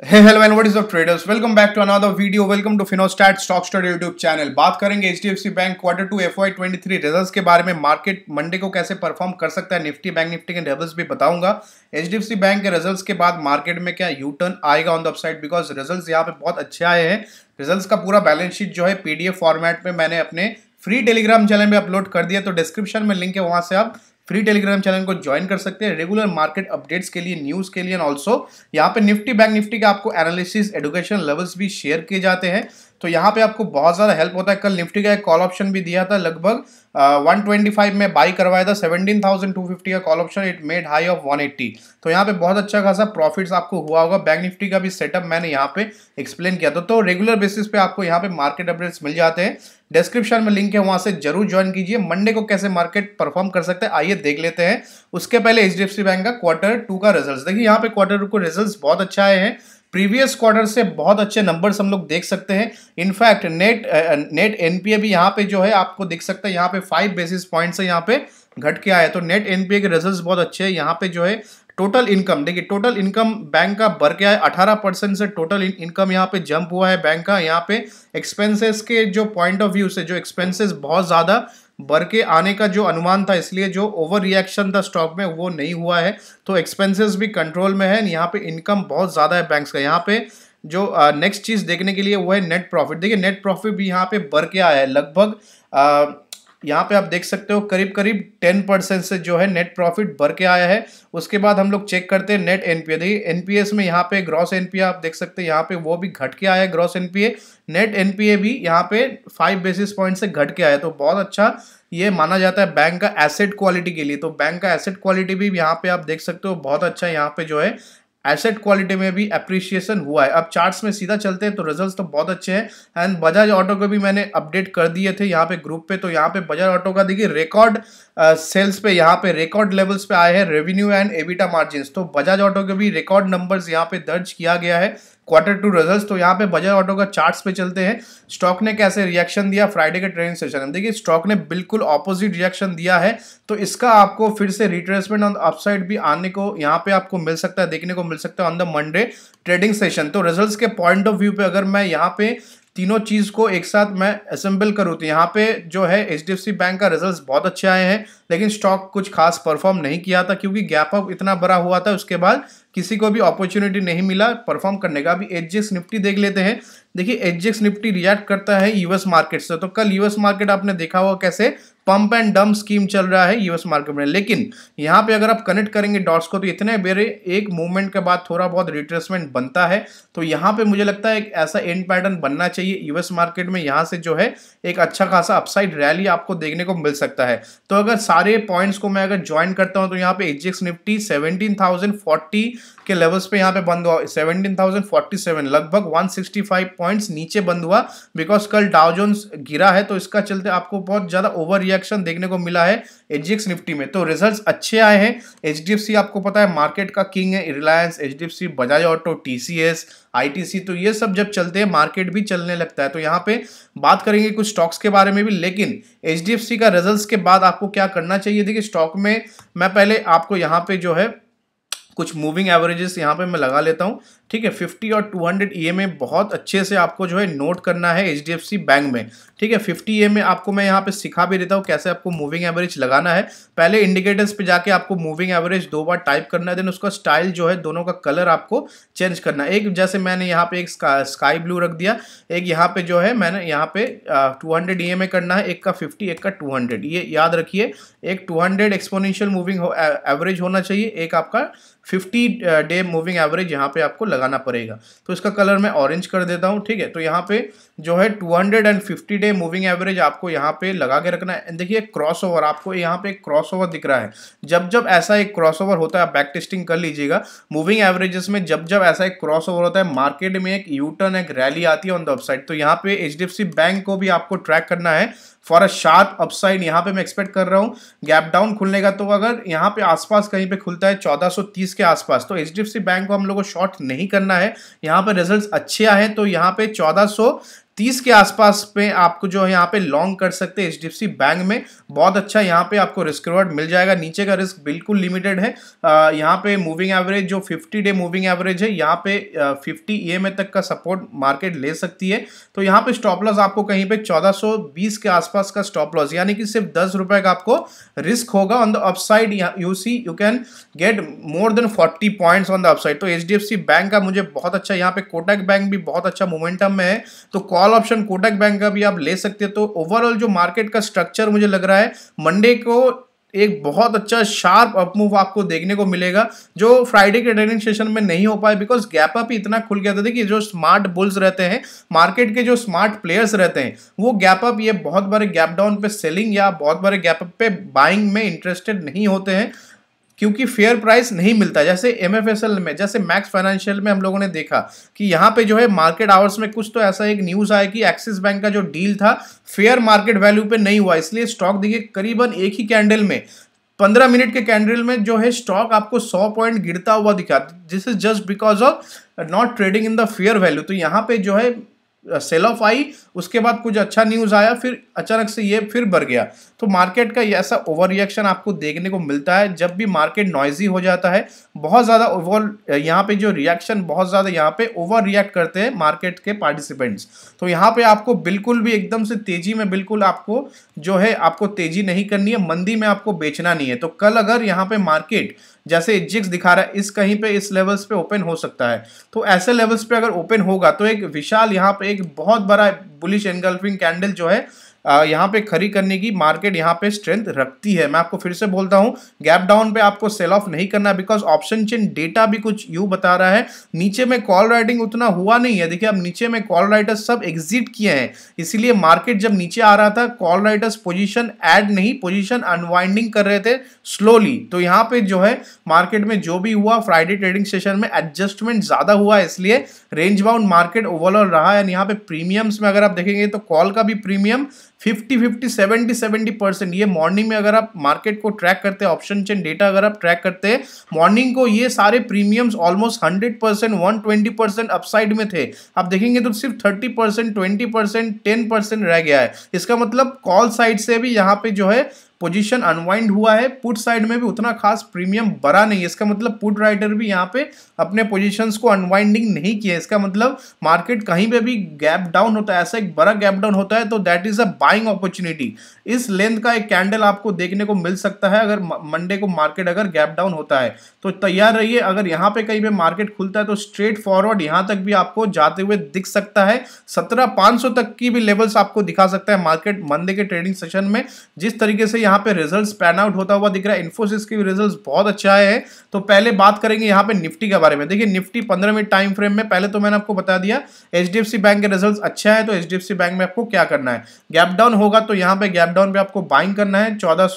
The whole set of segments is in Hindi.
Hey, hello and what is up traders welcome back to another video welcome to Finostat Stock Study YouTube channel. बात करेंगे HDFC Bank Quarter two F Y twenty के बारे में market Monday को कैसे perform कर सकता है Nifty Bank Nifty के levels भी बताऊंगा HDFC Bank के results के बाद market में क्या U-turn आएगा on the upside because results यहाँ पे बहुत अच्छे आए हैं Results का पूरा balance sheet जो है PDF format में मैंने अपने फ्री टेलीग्राम चैनल में अपलोड कर दिया तो डिस्क्रिप्शन में लिंक है वहां से आप फ्री टेलीग्राम चैनल को ज्वाइन कर सकते हैं रेगुलर मार्केट अपडेट्स के लिए न्यूज़ के लिए एंड ऑल्सो यहाँ पे निफ्टी बैंक निफ्टी के आपको एनालिसिस एडुकेशन लेवल्स भी शेयर किए जाते हैं तो यहाँ पे आपको बहुत ज़्यादा हेल्प होता है कल निफ्टी का एक कॉल ऑप्शन भी दिया था लगभग वन ट्वेंटी फाइव में बाई करवाया था सेवनटीन थाउजेंड टू फिफ्टी का call option it made high of one eighty तो यहाँ पे बहुत अच्छा खासा प्रॉफिट्स आपको हुआ होगा बैंक निफ्टी का भी सेटअप मैंने यहाँ पे एक्सप्लेन किया था तो रेगुलर बेसिस पे आपको यहाँ पे मार्केट अपडेट्स मिल जाते हैं डिस्क्रिप्शन में लिंक है वहाँ से जरूर ज्वाइन कीजिए मंडे को कैसे मार्केट परफॉर्म कर सकते हैं आइए देख लेते हैं उसके पहले एच बैंक का क्वार्टर टू का रिजल्ट देखिए यहाँ पे क्वार्टर टू को रिजल्ट बहुत अच्छा आए हैं प्रीवियस क्वार्टर से बहुत अच्छे नंबर्स हम लोग देख सकते हैं इनफैक्ट नेट नेट एनपीए भी यहाँ पे जो है आपको देख सकते हैं यहाँ पे फाइव बेसिस पॉइंट से यहाँ पे घट के आया तो नेट एनपीए के रिजल्ट्स बहुत अच्छे हैं यहाँ पे जो है टोटल इनकम देखिए टोटल इनकम बैंक का बढ़ के है अठारह परसेंट से टोटल इनकम यहाँ पे जंप हुआ है बैंक का यहाँ पे एक्सपेंसेस के जो पॉइंट ऑफ व्यू से जो एक्सपेंसेस बहुत ज़्यादा बढ़ के आने का जो अनुमान था इसलिए जो ओवर रिएक्शन था स्टॉक में वो नहीं हुआ है तो एक्सपेंसेस भी कंट्रोल में है यहाँ पे इनकम बहुत ज़्यादा है बैंक्स का यहाँ पे जो नेक्स्ट चीज़ देखने के लिए वो है नेट प्रॉफिट देखिए नेट प्रॉफिट भी यहाँ पे बढ़ के आया है लगभग यहाँ पे आप देख सकते हो करीब करीब टेन परसेंट से जो है नेट प्रॉफिट भर के आया है उसके बाद हम लोग चेक करते हैं नेट एनपीए देखिए एनपीएस में यहाँ पे ग्रॉस एनपीए आप देख सकते हैं यहाँ पे वो भी घट के आया है ग्रॉस एनपीए नेट एनपीए भी यहाँ पे फाइव बेसिस पॉइंट से घट के आया तो बहुत अच्छा ये माना जाता है बैंक का एसेट क्वालिटी के लिए तो बैंक का एसेट क्वालिटी भी यहाँ पे आप देख सकते हो बहुत अच्छा यहाँ पे जो है एसेट क्वालिटी में भी अप्रिशिएशन हुआ है अब चार्ट्स में सीधा चलते हैं तो रिजल्ट्स तो बहुत अच्छे हैं एंड बजाज ऑटो को भी मैंने अपडेट कर दिए थे यहाँ पे ग्रुप पे तो यहाँ पे बजाज ऑटो का देखिए रिकॉर्ड सेल्स पे यहाँ पे रिकॉर्ड लेवल्स पे आए हैं रेवेन्यू एंड एबिटा मार्जिन तो बजाज ऑटो के भी रिकॉर्ड नंबर्स यहाँ पे दर्ज किया गया है क्वार्टर टू रिजल्ट तो यहाँ पे बजाज ऑटो का चार्ट्स पे चलते हैं स्टॉक ने कैसे रिएक्शन दिया फ्राइडे के ट्रेडिंग सेशन में देखिए स्टॉक ने बिल्कुल ऑपोजिट रिएक्शन दिया है तो इसका आपको फिर से रिट्रेसमेंट ऑन अपसाइड भी आने को यहाँ पे आपको मिल सकता है देखने को मिल सकता है on the Monday trading session तो रिजल्ट के पॉइंट ऑफ व्यू पे अगर मैं यहाँ पे तीनों चीज़ को एक साथ मैं असेंबल करूँ तो यहाँ पे जो है एच बैंक का रिजल्ट बहुत अच्छे आए हैं लेकिन स्टॉक कुछ खास परफॉर्म नहीं किया था क्योंकि गैप अप इतना बड़ा हुआ था उसके बाद किसी को भी अपॉर्चुनिटी नहीं मिला परफॉर्म करने का अभी एच निफ्टी देख लेते हैं देखिए एचजीएक्स निफ्टी रिएक्ट करता है यूएस मार्केट से तो कल यूएस मार्केट आपने देखा होगा कैसे पंप एंड डम्प स्कीम चल रहा है यूएस मार्केट में लेकिन यहाँ पे अगर आप कनेक्ट करेंगे डॉट्स को तो इतने बेरे एक मूवमेंट के बाद थोड़ा बहुत रिट्रेसमेंट बनता है तो यहाँ पे मुझे लगता है एक ऐसा एंड पैटर्न बनना चाहिए यूएस मार्केट में यहाँ से जो है एक अच्छा खासा अपसाइड रैली आपको देखने को मिल सकता है तो अगर सारे पॉइंट्स को मैं अगर ज्वाइन करता हूँ तो यहाँ पे एच निफ्टी सेवनटीन के लेवल्स पे यहाँ पे बंद हुआ सेवनटीन थाउजेंड फोर्टी सेवन लगभग वन सिक्सटी फाइव पॉइंट्स नीचे बंद हुआ बिकॉज कल डाउजोन्स गिरा है तो इसका चलते आपको बहुत ज़्यादा ओवर रिएक्शन देखने को मिला है एच निफ्टी में तो रिजल्ट अच्छे आए हैं एच आपको पता है मार्केट का किंग है Reliance H Bajaj auto T ITC तो ये सब जब चलते हैं मार्केट भी चलने लगता है तो यहाँ पे बात करेंगे कुछ स्टॉक्स के बारे में भी लेकिन एच का रिजल्ट्स के बाद आपको क्या करना चाहिए देखिए स्टॉक में मैं पहले आपको यहाँ पे जो है कुछ मूविंग एवरेजेस यहाँ पे मैं लगा लेता हूँ ठीक है 50 और 200 हंड्रेड ई बहुत अच्छे से आपको जो है नोट करना है एच बैंक में ठीक है 50 ई ए आपको मैं यहाँ पे सिखा भी देता हूँ कैसे आपको मूविंग एवरेज लगाना है पहले इंडिकेटर्स पे जाके आपको मूविंग एवरेज दो बार टाइप करना है देन उसका स्टाइल जो है दोनों का कलर आपको चेंज करना है एक जैसे मैंने यहाँ पे एक स्काई ब्लू रख दिया एक यहाँ पे जो है मैंने यहाँ पे टू हंड्रेड ई करना है एक का फिफ्टी एक का टू हंड्रेड ये याद रखिए एक two hundred exponential moving average होना चाहिए एक आपका फिफ्टी डे मूविंग एवरेज यहाँ पे आपको लग लगाना पड़ेगा तो इसका कलर मैं ऑरेंज कर देता हूँ ठीक है तो यहाँ पे जो है 250 डे मूविंग एवरेज आपको यहाँ पे लगा के रखना है देखिए क्रॉस ओवर आपको यहाँ पे क्रॉस ओवर दिख रहा है जब जब ऐसा एक क्रॉस ओवर होता है आप बैक टेस्टिंग कर लीजिएगा मूविंग एवरेजेस में जब जब ऐसा एक क्रॉस ओवर होता है मार्केट में एक यूटर्न एक रैली आती है ऑन द वेबसाइट तो यहाँ पे एच बैंक को भी आपको ट्रैक करना है फॉर अ शार्प अपसाइड यहाँ पे मैं एक्सपेक्ट कर रहा हूँ गैप डाउन खुलने का तो अगर यहाँ पे आसपास कहीं पे खुलता है 1430 के आसपास तो एच बैंक को हम लोग को शॉर्ट नहीं करना है यहाँ पे रिजल्ट्स अच्छे आए तो यहाँ पे 30 के आसपास पे आपको जो है यहाँ पे लॉन्ग कर सकते हैं एच बैंक में बहुत अच्छा यहाँ पे आपको रिस्क रिवर्ड मिल जाएगा नीचे का रिस्क बिल्कुल लिमिटेड है यहाँ पे मूविंग एवरेज जो 50 डे मूविंग एवरेज है यहाँ पे आ, 50 ईएमए तक का सपोर्ट मार्केट ले सकती है तो यहाँ पे स्टॉप लॉस आपको कहीं पे 1420 के आसपास का स्टॉप लॉस यानी कि सिर्फ दस रुपए का आपको रिस्क होगा on the upside you see you can get more than forty point on the upside तो एच बैंक का मुझे बहुत अच्छा यहाँ पे कोटक बैंक भी बहुत अच्छा मोमेंटम में है तो call call option Kotak bank का भी आप ले सकते हैं तो ओवरऑल जो मार्केट का स्ट्रक्चर मुझे लग रहा है मंडे को एक बहुत अच्छा शार्प अपमूव आपको देखने को मिलेगा जो फ्राइडे के ट्रेडिंग सेशन में नहीं हो पाए बिकॉज गैप अप ही इतना खुल गया था कि जो स्मार्ट बुल्स रहते हैं मार्केट के जो स्मार्ट प्लेयर्स रहते हैं वो गैप अप ये बहुत बड़े गैप डाउन पे सेलिंग या बहुत बड़े गैप अप पे बाइंग में इंटरेस्टेड नहीं होते हैं क्योंकि फेयर प्राइस नहीं मिलता जैसे एम में जैसे मैक्स फाइनेंशियल में हम लोगों ने देखा कि यहाँ पे जो है मार्केट आवर्स में कुछ तो ऐसा एक न्यूज़ आया कि एक्सिस बैंक का जो डील था फेयर मार्केट वैल्यू पे नहीं हुआ इसलिए स्टॉक देखिए करीबन एक ही कैंडल में पंद्रह मिनट के कैंडल में जो है स्टॉक आपको सौ पॉइंट गिरता हुआ दिखा this is just because of not trading in the fair value तो यहाँ पे जो है सेल ऑफ आई उसके बाद कुछ अच्छा न्यूज़ आया फिर अचानक से ये फिर बढ़ गया तो मार्केट का ऐसा ओवर रिएक्शन आपको देखने को मिलता है जब भी मार्केट नॉइजी हो जाता है बहुत ज़्यादा ओवर यहाँ पे जो रिएक्शन बहुत ज़्यादा यहाँ पे ओवर रिएक्ट करते हैं मार्केट के पार्टिसिपेंट्स तो यहाँ पे आपको बिल्कुल भी एकदम से तेज़ी में बिल्कुल आपको जो है आपको तेज़ी नहीं करनी है मंदी में आपको बेचना नहीं है तो कल अगर यहाँ पे मार्केट जैसे इजिक्स दिखा रहा है इस कहीं पे इस लेवल्स पे ओपन हो सकता है तो ऐसे लेवल्स पे अगर ओपन होगा तो एक विशाल यहाँ पे एक बहुत बड़ा बुलिश एनगल्फिंग कैंडल जो है यहाँ पे खरी करने की मार्केट यहाँ पे स्ट्रेंथ रखती है मैं आपको फिर से बोलता हूँ गैप डाउन पे आपको सेल ऑफ नहीं करना बिकॉज ऑप्शन चेन डेटा भी कुछ यू बता रहा है नीचे में कॉल राइटिंग उतना हुआ नहीं है देखिए अब नीचे में कॉल राइटर्स सब एग्जिट किए हैं इसीलिए मार्केट जब नीचे आ रहा था कॉल राइटर्स पोजिशन एड नहीं पोजिशन अनवाइंडिंग कर रहे थे स्लोली तो यहाँ पे जो है मार्केट में जो भी हुआ फ्राइडे ट्रेडिंग सेशन में एडजस्टमेंट ज़्यादा हुआ इसलिए रेंज बाउंड मार्केट ओवरऑल रहा है यहाँ पे प्रीमियम्स में अगर आप देखेंगे तो कॉल का भी premium fifty fifty seventy seventy percent ये मॉर्निंग में अगर आप मार्केट को ट्रैक करते हैं ऑप्शन चेन डेटा अगर आप ट्रैक करते हैं मॉर्निंग को ये सारे premiums almost hundred percent one twenty percent upside में थे आप देखेंगे तो सिर्फ thirty percent twenty percent ten percent रह गया है इसका मतलब कॉल साइड से भी यहाँ पे जो है पोजीशन अनवाइंड हुआ है पुट साइड में भी उतना खास प्रीमियम बढ़ा नहीं है इसका मतलब पुट राइडर भी यहाँ पे अपने पोजीशंस को अनवाइंडिंग नहीं किया इसका मतलब मार्केट कहीं पे भी गैप डाउन होता है ऐसा एक बड़ा गैप डाउन होता है तो that is a buying opportunity इस लेंथ का एक कैंडल आपको देखने को मिल सकता है अगर मंडे को मार्केट अगर गैप डाउन होता है तो तैयार रहिए अगर यहाँ पे कहीं पर मार्केट खुलता है तो स्ट्रेट फॉरवर्ड यहाँ तक भी आपको जाते हुए दिख सकता है सत्रह तक की भी लेवल्स आपको दिखा सकता है मार्केट मंडे के ट्रेडिंग सेशन में जिस तरीके से यहाँ पे रिजल्ट्स पैन आउट होता हुआ दिख रहा है इन्फोसिस के रिजल्ट्स बहुत अच्छा है तो पहले बात करेंगे यहाँ पे निफ्टी के बारे में देखिए निफ्टी पंद्रह मिनट टाइम फ्रेम में पहले तो मैंने आपको बता दिया एच बैंक के रिजल्ट अच्छा है तो एच बैंक में आपको क्या करना है गैप डाउन होगा तो यहाँ पे गैप डाउन पे आपको बाइंग करना है चौदह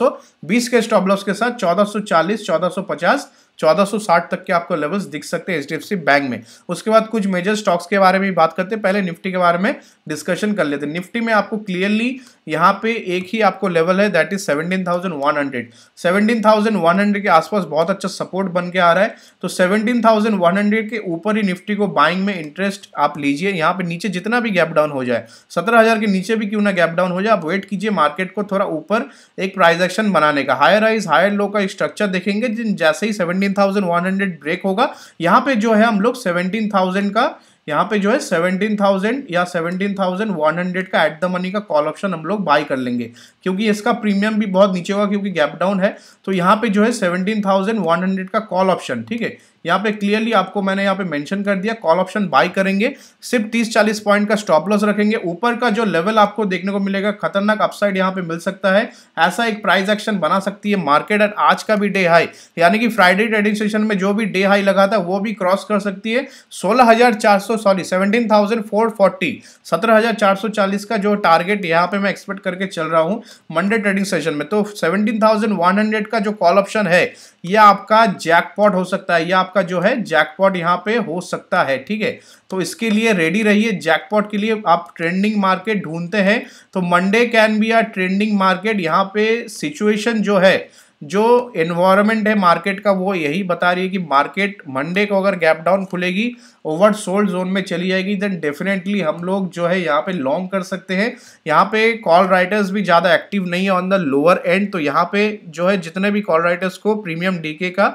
के स्टॉप लॉस के साथ चौदह सौ चालीस चौदह तक के आपको लेवल्स दिख सकते हैं एच बैंक में उसके बाद कुछ मेजर स्टॉक्स के बारे में बात करते हैं पहले निफ्टी के बारे में डिस्कशन कर लेते हैं निफ्टी में आपको क्लियरली यहाँ पे एक ही आपको लेवल है दैट इज 17,100 17,100 के आसपास बहुत अच्छा सपोर्ट बन के आ रहा है तो 17,100 के ऊपर ही निफ्टी को बाइंग में इंटरेस्ट आप लीजिए यहाँ पे नीचे जितना भी गैप डाउन हो जाए 17,000 के नीचे भी क्यों ना गैप डाउन हो जाए आप वेट कीजिए मार्केट को थोड़ा ऊपर एक प्राइज एक्शन बनाने का हायर राइज हायर लो का स्ट्रक्चर देखेंगे जिन जैसे ही सेवनटीन ब्रेक होगा यहाँ पे जो है हम लोग सेवनटीन का यहाँ पे जो है सेवनटीन थाउजेंड या सेवनटीन थाउजेंड वन हंड्रेड का एट द मनी का कॉल ऑप्शन हम लोग बाय कर लेंगे क्योंकि इसका प्रीमियम भी बहुत नीचे होगा क्योंकि गैप डाउन है तो यहाँ पे जो है सेवनटीन थाउजेंड वन हंड्रेड का कॉल ऑप्शन ठीक है यहाँ पे क्लियरली आपको मैंने यहाँ पे मेंशन कर दिया कॉल ऑप्शन बाय करेंगे सिर्फ 30-40 पॉइंट का स्टॉप लॉस रखेंगे ऊपर का जो लेवल आपको देखने को मिलेगा खतरनाक अपसाइड यहाँ पे मिल सकता है ऐसा एक प्राइस एक्शन बना सकती है मार्केट एट आज का भी डे हाई यानी कि फ्राइडे ट्रेडिंग सेशन में जो भी डे हाई लगा था वो भी क्रॉस कर सकती है सोलह हजार चार सौ सौ sorry seventeen thousand four forty सत्रह हज़ार चार सौ चालीस का जो टारगेट यहाँ पे मैं एक्सपेक्ट करके चल रहा हूँ मंडे ट्रेडिंग सेशन में तो सेवनटीन थाउजेंड वन हंड्रेड का जो कॉल ऑप्शन है ये आपका जैकपॉट हो सकता है ये आपका जो है जैकपॉट यहाँ पे हो सकता है ठीक है तो इसके लिए रेडी रहिए जैकपॉट के लिए आप ट्रेंडिंग मार्केट ढूंढते हैं तो Monday can be are trending market यहाँ पे सिचुएशन जो है जो एनवायरमेंट है मार्केट का वो यही बता रही है कि मार्केट मंडे को अगर गैप डाउन खुलेगी ओवर सोल्ड जोन में चली जाएगी देन डेफिनेटली हम लोग जो है यहाँ पे लॉन्ग कर सकते हैं यहाँ पे कॉल राइटर्स भी ज़्यादा एक्टिव नहीं है ऑन द लोअर एंड तो यहाँ पे जो है जितने भी कॉल राइटर्स को प्रीमियम डीके का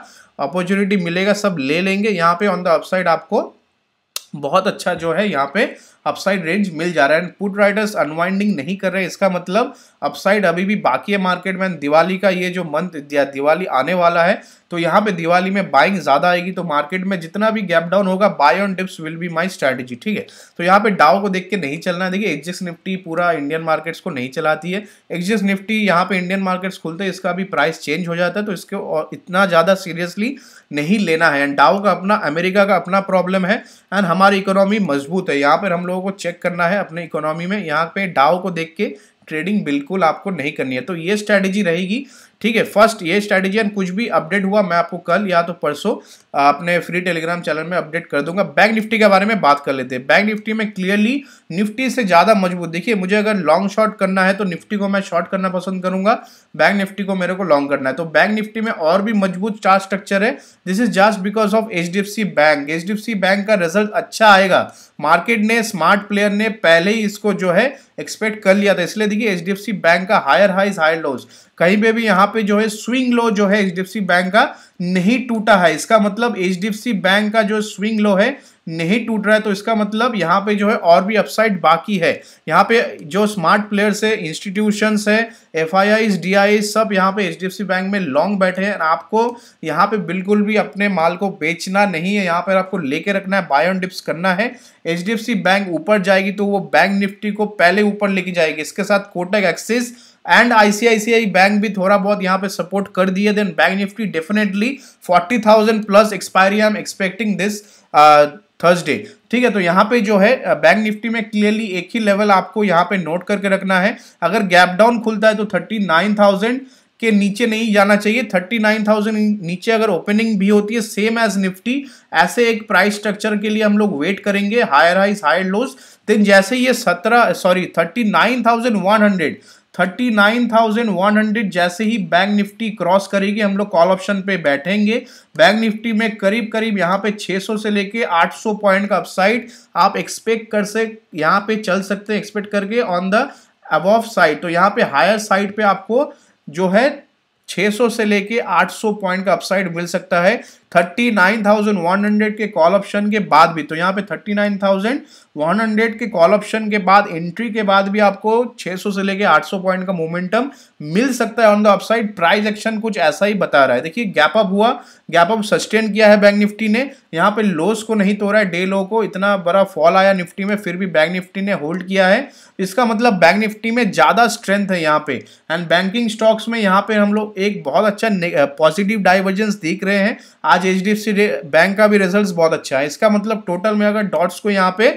अपॉर्चुनिटी मिलेगा सब ले लेंगे यहाँ पे ऑन द अपसाइड आपको बहुत अच्छा जो है यहाँ पे अपसाइड रेंज मिल जा रहा है एंड पुट राइडर्स अनवाइंडिंग नहीं कर रहे इसका मतलब अपसाइड अभी भी बाकी है मार्केट में दिवाली का ये जो मंथ दिवाली आने वाला है तो यहाँ पे दिवाली में बाइंग ज़्यादा आएगी तो मार्केट में जितना भी गैप डाउन होगा buy on dips will be my strategy ठीक है तो यहाँ पे डाव को देख के नहीं चलना है देखिए एक्जिस निफ्टी पूरा इंडियन मार्केट्स को नहीं चलाती है एक्जिस निफ्टी यहाँ पे इंडियन मार्केट्स खुलते हैं इसका भी प्राइस चेंज हो जाता है तो इसको और इतना ज़्यादा सीरियसली नहीं लेना है एंड डाव का अपना अमेरिका का अपना प्रॉब्लम है एंड हमारी इकोनॉमी मजबूत है यहाँ पर हम लोग लोगों को चेक करना है अपने इकोनॉमी में यहाँ पे डाव को देख के ट्रेडिंग बिल्कुल आपको नहीं करनी है तो ये स्ट्रैटेजी रहेगी ठीक है फर्स्ट ये स्ट्रैटेजी एंड कुछ भी अपडेट हुआ मैं आपको कल या तो परसों अपने फ्री टेलीग्राम चैनल में अपडेट कर दूंगा बैंक निफ्टी के बारे में बात कर लेते हैं बैंक निफ्टी में क्लियरली निफ्टी से ज़्यादा मजबूत देखिए मुझे अगर लॉन्ग शॉर्ट करना है तो निफ्टी को मैं शॉर्ट करना पसंद करूंगा बैंक निफ्टी को मेरे को लॉन्ग करना है तो बैंक निफ्टी में और भी मजबूत चार स्ट्रक्चर है this is just because of H bank H bank का रिजल्ट अच्छा आएगा मार्केट ने स्मार्ट प्लेयर ने पहले ही इसको जो है एक्सपेक्ट कर लिया था इसलिए देखिए एच बैंक का हायर हाइज हायर लोज कहीं पे भी यहाँ पे जो है स्विंग लो जो है एच बैंक का नहीं टूटा है इसका मतलब एच बैंक का जो स्विंग लो है नहीं टूट रहा है तो इसका मतलब यहाँ पे जो है और भी अपसाइड बाकी है यहाँ पे जो स्मार्ट प्लेयर्स है इंस्टीट्यूशंस है F I Is D I सब यहाँ पे एच बैंक में लॉन्ग बैठे हैं आपको यहाँ पे बिल्कुल भी अपने माल को बेचना नहीं है यहाँ पर आपको लेके रखना है बाय डिप्स करना है एच बैंक ऊपर जाएगी तो वो बैंक निफ्टी को पहले ऊपर लेके जाएगी इसके साथ Kotak Axis and ICICI bank भी थोड़ा बहुत यहाँ पे सपोर्ट कर दिए then bank Nifty definitely 40,000 plus expiry I'm expecting this Thursday ठीक है तो यहाँ पे जो है बैंक uh, निफ्टी में क्लियरली एक ही लेवल आपको यहाँ पे नोट करके रखना है अगर गैप डाउन खुलता है तो थर्टी नाइन थाउजेंड के नीचे नहीं जाना चाहिए थर्टी नाइन थाउजेंड नीचे अगर ओपनिंग भी होती है सेम एज निफ्टी ऐसे एक प्राइस स्ट्रक्चर के लिए हम लोग वेट करेंगे higher highs higher lows then जैसे ये सत्रह sorry thirty nine thousand one hundred thirty nine thousand one hundred जैसे ही बैंक निफ्टी क्रॉस करेगी हम लोग कॉल ऑप्शन पे बैठेंगे बैंक निफ्टी में करीब करीब यहाँ पे 600 से लेके 800 पॉइंट का अपसाइड आप एक्सपेक्ट कर से यहाँ पे चल सकते हैं एक्सपेक्ट करके ऑन द अबव साइड तो यहाँ पे हायर साइड पे आपको जो है 600 से लेके 800 पॉइंट का अपसाइड मिल सकता है 39,100 के कॉल ऑप्शन के बाद भी तो यहाँ पे 39,100 के कॉल ऑप्शन के बाद एंट्री के बाद भी आपको 600 से लेके 800 पॉइंट का मोमेंटम मिल सकता है on the upside price action कुछ ऐसा ही बता रहा है देखिए गैप अप हुआ गैप अप सस्टेन किया है बैंक निफ्टी ने यहाँ पे लोस को नहीं तोड़ा है डे लो को इतना बड़ा फॉल आया निफ्टी में फिर भी बैंक निफ्टी ने होल्ड किया है इसका मतलब बैंक निफ्टी में ज़्यादा स्ट्रेंथ है यहाँ पे एंड बैंकिंग स्टॉक्स में यहाँ पे हम लोग एक बहुत अच्छा पॉजिटिव डाइवर्जेंस दिख रहे हैं आज एच बैंक का भी रिजल्ट बहुत अच्छा है इसका मतलब टोटल में अगर डॉट्स को यहाँ पे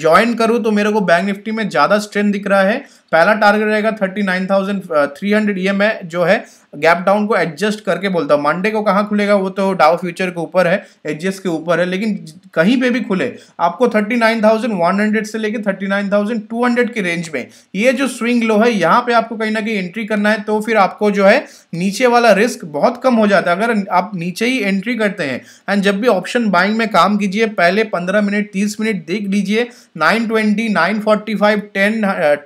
ज्वाइन करूँ तो मेरे को बैंक निफ्टी में ज़्यादा स्ट्रेंथ दिख रहा है पहला टारगेट रहेगा thirty nine thousand three hundred E e M जो है गैप डाउन को एडजस्ट करके बोलता हूँ मंडे को कहाँ खुलेगा वो तो डाउ फ्यूचर के ऊपर है एडजस्ट के ऊपर है लेकिन कहीं पे भी खुले आपको thirty nine thousand one hundred से लेकर thirty nine thousand two hundred के रेंज में ये जो स्विंग लो है यहाँ पे आपको कहीं ना कहीं एंट्री करना है तो फिर आपको जो है नीचे वाला रिस्क बहुत कम हो जाता है अगर आप नीचे ही एंट्री करते हैं एंड जब भी ऑप्शन बाइंग में काम कीजिए पहले पंद्रह मिनट तीस मिनट देख लीजिए nine twenty nine forty five ten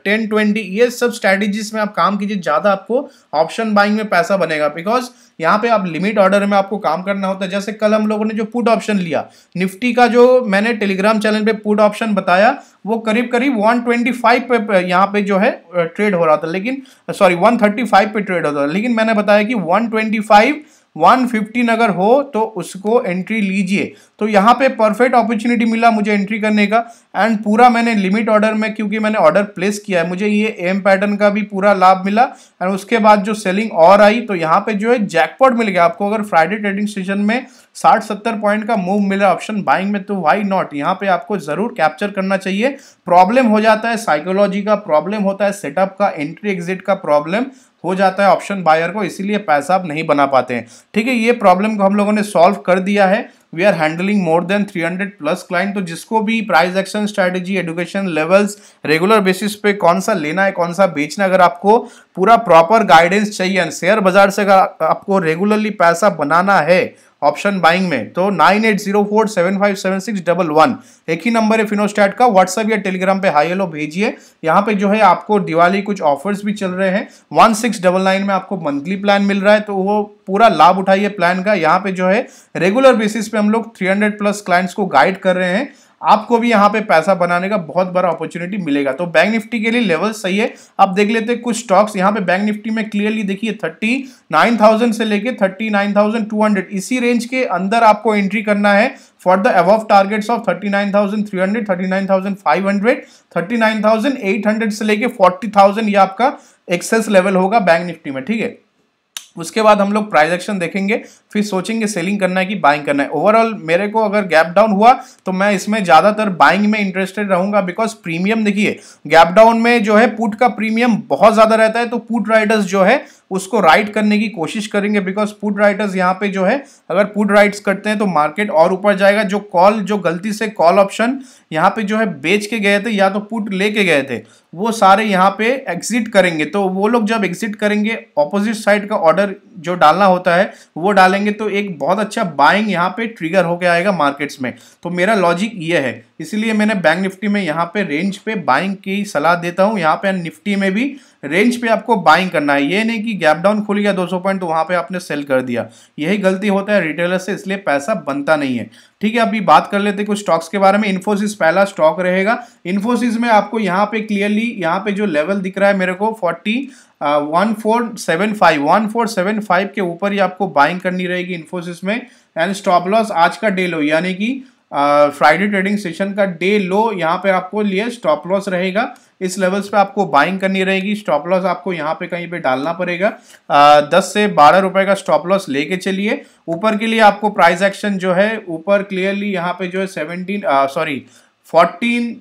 ten twenty ये सब स्ट्रैटेजीज में आप काम कीजिए ज़्यादा आपको ऑप्शन बाइंग में पैसा बनेगा बिकॉज यहाँ पे आप लिमिट ऑर्डर में आपको काम करना होता है जैसे कल हम लोगों ने जो पुट ऑप्शन लिया निफ्टी का जो मैंने टेलीग्राम चैनल पे पुट ऑप्शन बताया वो करीब करीब 125 पे यहाँ पे जो है ट्रेड हो रहा था लेकिन सॉरी 135 पे ट्रेड हो रहा था लेकिन मैंने बताया कि 125 115 अगर हो तो उसको एंट्री लीजिए तो यहाँ पे परफेक्ट अपॉर्चुनिटी मिला मुझे एंट्री करने का एंड पूरा मैंने लिमिट ऑर्डर में क्योंकि मैंने ऑर्डर प्लेस किया है मुझे ये एम पैटर्न का भी पूरा लाभ मिला एंड उसके बाद जो सेलिंग और आई तो यहाँ पे जो है जैकपॉट मिल गया आपको अगर फ्राइडे ट्रेडिंग स्टेशन में साठ सत्तर पॉइंट का मूव मिला ऑप्शन बाइंग में तो वाई नॉट यहाँ पे आपको जरूर कैप्चर करना चाहिए प्रॉब्लम हो जाता है साइकोलॉजी का प्रॉब्लम होता है सेटअप का एंट्री एग्जिट का प्रॉब्लम हो जाता है ऑप्शन बायर को इसीलिए पैसा आप नहीं बना पाते हैं ठीक है ये प्रॉब्लम को हम लोगों ने सॉल्व कर दिया है we are handling more than 300 plus client तो जिसको भी price action strategy education levels regular basis पे कौन सा लेना है कौन सा बेचना है अगर आपको पूरा प्रॉपर गाइडेंस चाहिए शेयर बाजार से अगर आपको रेगुलरली पैसा बनाना है ऑप्शन बाइंग में तो nine eight zero four seven five seven six double one एक ही नंबर है फिनोस्टैट का व्हाट्सअप या टेलीग्राम पे हाई एलो भेजिए यहाँ पे जो है आपको दिवाली कुछ ऑफर्स भी चल रहे हैं वन सिक्स डबल नाइन में आपको मंथली प्लान मिल रहा है तो वो पूरा लाभ उठाइए प्लान का यहाँ पे जो है रेगुलर बेसिस पे हम लोग थ्री हंड्रेड प्लस क्लाइंट्स को गाइड कर रहे हैं आपको भी यहाँ पे पैसा बनाने का बहुत बड़ा अपॉर्चुनिटी मिलेगा तो बैंक निफ्टी के लिए लेवल सही है आप देख लेते हैं कुछ स्टॉक्स यहाँ पे बैंक निफ्टी में क्लियरली देखिए थर्टी नाइन थाउजेंड से लेके thirty nine thousand two hundred इसी रेंज के अंदर आपको एंट्री करना है for the above targets of thirty nine thousand three hundred thirty nine thousand five hundred thirty nine thousand eight hundred से लेके फोर्टी थाउजेंड ये आपका एक्सेस लेवल होगा बैंक निफ्टी में ठीक है उसके बाद हम लोग प्राइज एक्शन देखेंगे फिर सोचेंगे सेलिंग करना है कि बाइंग करना है ओवरऑल मेरे को अगर गैप डाउन हुआ तो मैं इसमें ज़्यादातर बाइंग में इंटरेस्टेड रहूंगा बिकॉज प्रीमियम देखिए गैप डाउन में जो है पुट का प्रीमियम बहुत ज़्यादा रहता है तो पुट राइडर्स जो है उसको राइट करने की कोशिश करेंगे बिकॉज पुट राइटर्स यहाँ पे जो है अगर पुट राइट्स करते हैं तो मार्केट और ऊपर जाएगा जो कॉल जो गलती से कॉल ऑप्शन यहाँ पे जो है बेच के गए थे या तो पुट लेके गए थे वो सारे यहाँ पे एग्जिट करेंगे तो वो लोग जब एग्जिट करेंगे ऑपोजिट साइड का ऑर्डर जो डालना होता है वो डालेंगे तो एक बहुत अच्छा बाइंग यहाँ पे ट्रिगर होके आएगा मार्केट्स में तो मेरा लॉजिक ये है इसीलिए मैंने बैंक निफ्टी में यहाँ पे रेंज पे बाइंग की सलाह देता हूँ यहाँ पे निफ्टी में भी रेंज पे आपको बाइंग करना है ये नहीं कि गैप डाउन खुल गया 200 पॉइंट तो वहाँ पे आपने सेल कर दिया यही गलती होता है रिटेलर से इसलिए पैसा बनता नहीं है ठीक है अभी बात कर लेते हैं कुछ स्टॉक्स के बारे में इन्फोसिस पहला स्टॉक रहेगा इन्फोसिस में आपको यहाँ पे क्लियरली यहाँ पे जो लेवल दिख रहा है मेरे को forty one four seven five one four seven five के ऊपर ही आपको बाइंग करनी रहेगी इन्फोसिस में एंड स्टॉप लॉस आज का डे लो यानी कि फ्राइडे ट्रेडिंग सेशन का डे लो यहाँ पे आपको लिए स्टॉप लॉस रहेगा इस लेवल्स पे आपको बाइंग करनी रहेगी स्टॉप लॉस आपको यहाँ पे कहीं पे डालना पड़ेगा दस से बारह रुपए का स्टॉप लॉस लेके चलिए ऊपर के लिए आपको प्राइस एक्शन जो है ऊपर क्लियरली यहाँ पे जो है seventeen sorry fourteen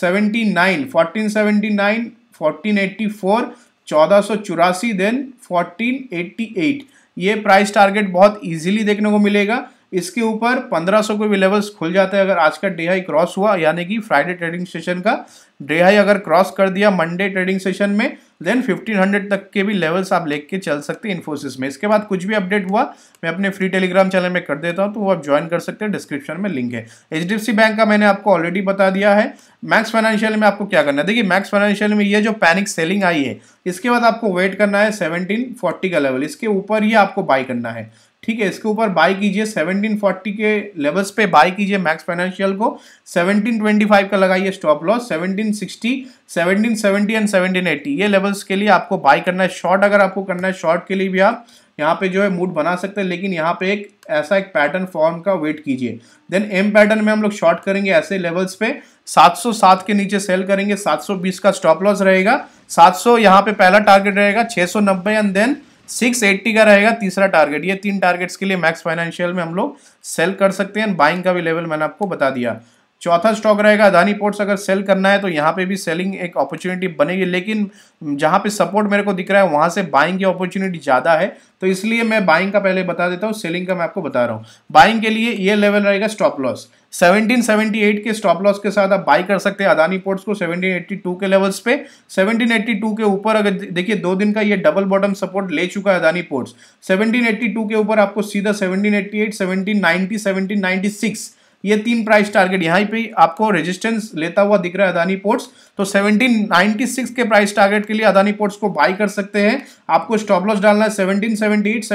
seventy nine fourteen seventy nine fourteen eighty four चौदह सौ चौरासी देन फोर्टीन एट्टी एट ये प्राइस टारगेट बहुत ईजिली देखने को मिलेगा इसके ऊपर 1500 के भी लेवल्स खुल जाते हैं अगर आज का डे हाई क्रॉस हुआ यानी कि फ्राइडे ट्रेडिंग सेशन का डे हाई अगर क्रॉस कर दिया मंडे ट्रेडिंग सेशन में देन 1500 तक के भी लेवल्स आप लेके चल सकते हैं इन्फोसिस में इसके बाद कुछ भी अपडेट हुआ मैं अपने फ्री टेलीग्राम चैनल में कर देता हूँ तो वो आप ज्वाइन कर सकते हैं डिस्क्रिप्शन में लिंक है एच बैंक का मैंने आपको ऑलरेडी बता दिया है मैक्स फाइनेंशियल में आपको क्या करना है देखिए मैक्स फाइनेंशियल में ये जो पैनिक सेलिंग आई है इसके बाद आपको वेट करना है सेवनटीन फोर्टी का लेवल इसके ऊपर ही आपको बाई करना है ठीक है इसके ऊपर बाय कीजिए 1740 के लेवल्स पे बाय कीजिए मैक्स फाइनेंशियल को 1725 का लगाइए स्टॉप लॉस 1760 1770 एंड 1780 ये लेवल्स के लिए आपको बाय करना है शॉर्ट अगर आपको करना है शॉर्ट के लिए भी आप यहाँ पे जो है मूड बना सकते हैं लेकिन यहाँ पे एक ऐसा एक पैटर्न फॉर्म का वेट कीजिए देन एम पैटर्न में हम लोग शॉर्ट करेंगे ऐसे लेवल्स पे 707 के नीचे सेल करेंगे 720 का स्टॉप लॉस रहेगा 700 यहाँ पे पहला टारगेट रहेगा 690 एंड देन सिक्स एट्टी का रहेगा तीसरा टारगेट ये तीन टारगेट्स के लिए मैक्स फाइनेंशियल में हम लोग सेल कर सकते हैं बाइंग का भी लेवल मैंने आपको बता दिया चौथा स्टॉक रहेगा अदानी पोर्ट्स अगर सेल करना है तो यहाँ पे भी सेलिंग एक अपॉर्चुनिटी बनेगी लेकिन जहाँ पे सपोर्ट मेरे को दिख रहा है वहाँ से बाइंग की अपॉर्चुनिटी ज़्यादा है तो इसलिए मैं बाइंग का पहले बता देता हूँ सेलिंग का मैं आपको बता रहा हूँ बाइंग के लिए ये लेवल रहेगा स्टॉप लॉस 1778 के स्टॉप लॉस के साथ आप बाई कर सकते हैं अदानी पोर्ट्स को 1782 के लेवल्स पे 1782 के ऊपर अगर देखिए दो दिन का ये डबल बॉटम सपोर्ट ले चुका है अदानी पोर्ट्स 1782 के ऊपर आपको सीधा 1788 1790 1796 ये तीन प्राइस टारगेट यहाँ पे आपको रेजिस्टेंस लेता हुआ दिख रहा है अदानी पोर्ट्स तो 1796 के प्राइस टारगेट के लिए अदानी पोर्ट्स को बाय कर सकते हैं आपको स्टॉप लॉस डालना है 1778 1784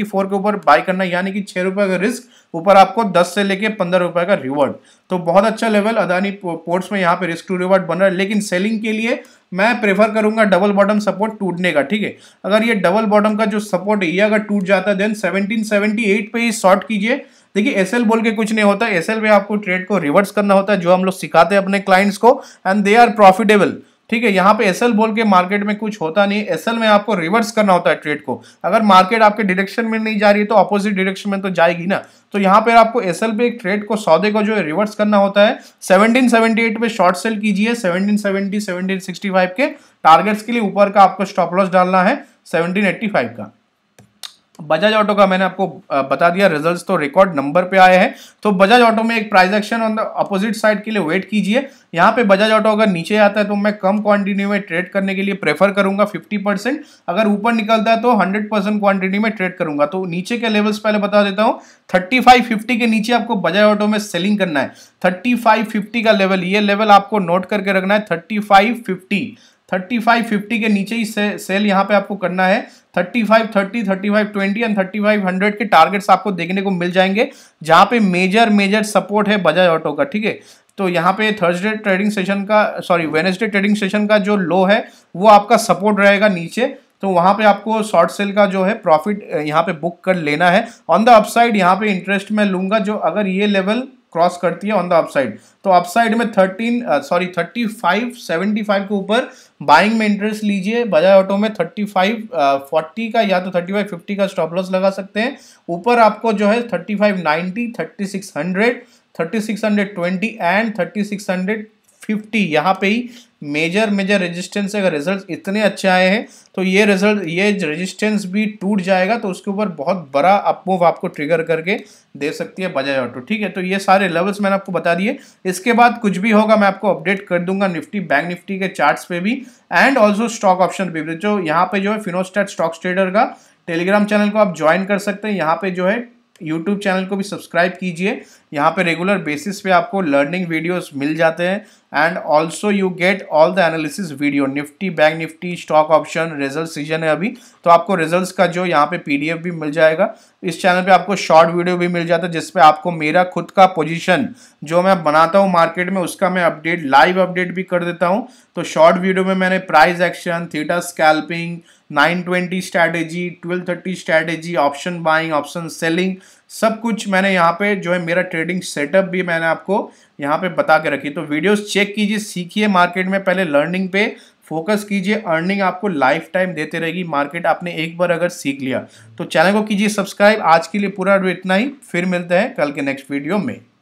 के ऊपर बाय करना यानी कि छः रुपये का रिस्क ऊपर आपको 10 से लेके पंद्रह रुपए का रिवॉर्ड तो बहुत अच्छा लेवल अदानी पोर्ट्स में यहाँ पे रिस्क टू रिवॉर्ड बन रहा है लेकिन सेलिंग के लिए मैं प्रेफर करूंगा डबल बॉटम सपोर्ट टूटने का ठीक है अगर ये डबल बॉटम का जो सपोर्ट है ये अगर टूट जाता है देन 1778 पे ही शॉर्ट कीजिए देखिए एसएल बोल के कुछ नहीं होता एसएल में आपको ट्रेड को रिवर्स करना होता है जो हम लोग सिखाते हैं अपने क्लाइंट्स को एंड दे आर प्रॉफिटेबल ठीक है यहाँ पे एसएल बोल के मार्केट में कुछ होता नहीं एसएल में आपको रिवर्स करना होता है ट्रेड को अगर मार्केट आपके डायरेक्शन में नहीं जा रही है तो अपोजिट डायरेक्शन में तो जाएगी ना तो यहाँ पर आपको एसएल पे एक ट्रेड को सौदे को जो है रिवर्स करना होता है 1778 पे शॉर्ट सेल कीजिए 1770 1765 के टारगेट्स के लिए ऊपर का आपको स्टॉप लॉस डालना है सेवनटीन का बजाज ऑटो का मैंने आपको बता दिया रिजल्ट्स तो रिकॉर्ड नंबर पे आए हैं तो बजाज ऑटो में एक price action on the opposite side के लिए वेट कीजिए यहाँ पे बजाज ऑटो अगर नीचे आता है तो मैं कम क्वांटिटी में ट्रेड करने के लिए प्रेफर करूंगा 50 परसेंट अगर ऊपर निकलता है तो 100 परसेंट क्वांटिटी में ट्रेड करूंगा तो नीचे के लेवल्स पहले बता देता हूँ फाइव फिफ्टी के नीचे आपको बजाज ऑटो में सेलिंग करना है फाइव फिफ्टी का लेवल ये लेवल आपको नोट करके रखना है five fifty thirty five fifty के नीचे ही से, सेल यहाँ पे आपको करना है thirty five thirty thirty five twenty and thirty five hundred के टारगेट्स आपको देखने को मिल जाएंगे जहाँ पे मेजर मेजर सपोर्ट है बजाज ऑटो का ठीक है तो यहाँ पे थर्सडे ट्रेडिंग सेशन का सॉरी वेनेसडे ट्रेडिंग सेशन का जो लो है वो आपका सपोर्ट रहेगा नीचे तो वहाँ पे आपको शॉर्ट सेल का जो है प्रॉफिट यहाँ पे बुक कर लेना है ऑन द अपसाइड यहाँ पे इंटरेस्ट मैं लूँगा जो अगर ये लेवल क्रॉस करती है ऑन द अपसाइड तो अपसाइड में thirteen sorry thirty five seventy five के ऊपर बाइंग में इंटरेस्ट लीजिए बजाय ऑटो में थर्टी फाइव फोर्टी का या तो थर्टी फाइव फिफ्टी का स्टॉप लॉस लगा सकते हैं ऊपर आपको जो है thirty five ninety thirty six hundred thirty six hundred twenty and thirty six hundred fifty यहाँ पे ही मेजर मेजर रेजिस्टेंस अगर रिजल्ट इतने अच्छे आए हैं तो ये रिजल्ट ये रेजिस्टेंस भी टूट जाएगा तो उसके ऊपर बहुत बड़ा अपमूव आपको ट्रिगर करके दे सकती है बजाज ऑटो ठीक है तो ये सारे लेवल्स मैंने आपको बता दिए इसके बाद कुछ भी होगा मैं आपको अपडेट कर दूंगा निफ्टी बैंक निफ्टी के चार्ट्स पे भी एंड ऑल्सो स्टॉक ऑप्शन पे भी जो तो यहाँ पे जो है फिनोस्टेट स्टॉक्स ट्रेडर का टेलीग्राम चैनल को आप ज्वाइन कर सकते हैं यहाँ पे जो है यूट्यूब चैनल को भी सब्सक्राइब कीजिए यहाँ पे रेगुलर बेसिस पे आपको लर्निंग वीडियोस मिल जाते हैं and also you get all the analysis video Nifty bank Nifty stock option result season है अभी तो आपको रिजल्ट्स का जो यहाँ पे पीडीएफ भी मिल जाएगा इस चैनल पे आपको शॉर्ट वीडियो भी मिल जाता है जिसपे आपको मेरा खुद का पोजिशन जो मैं बनाता हूँ मार्केट में उसका मैं अपडेट लाइव अपडेट भी कर देता हूँ तो शॉर्ट वीडियो में मैंने price action theta scalping 920 strategy 1230 strategy option buying option selling सब कुछ मैंने यहाँ पे जो है मेरा ट्रेडिंग सेटअप भी मैंने आपको यहाँ पे बता के रखी तो वीडियोस चेक कीजिए सीखिए मार्केट में पहले लर्निंग पे फोकस कीजिए अर्निंग आपको लाइफ टाइम देते रहेगी मार्केट आपने एक बार अगर सीख लिया तो चैनल को कीजिए सब्सक्राइब आज के लिए पूरा इतना ही फिर मिलते हैं कल के नेक्स्ट वीडियो में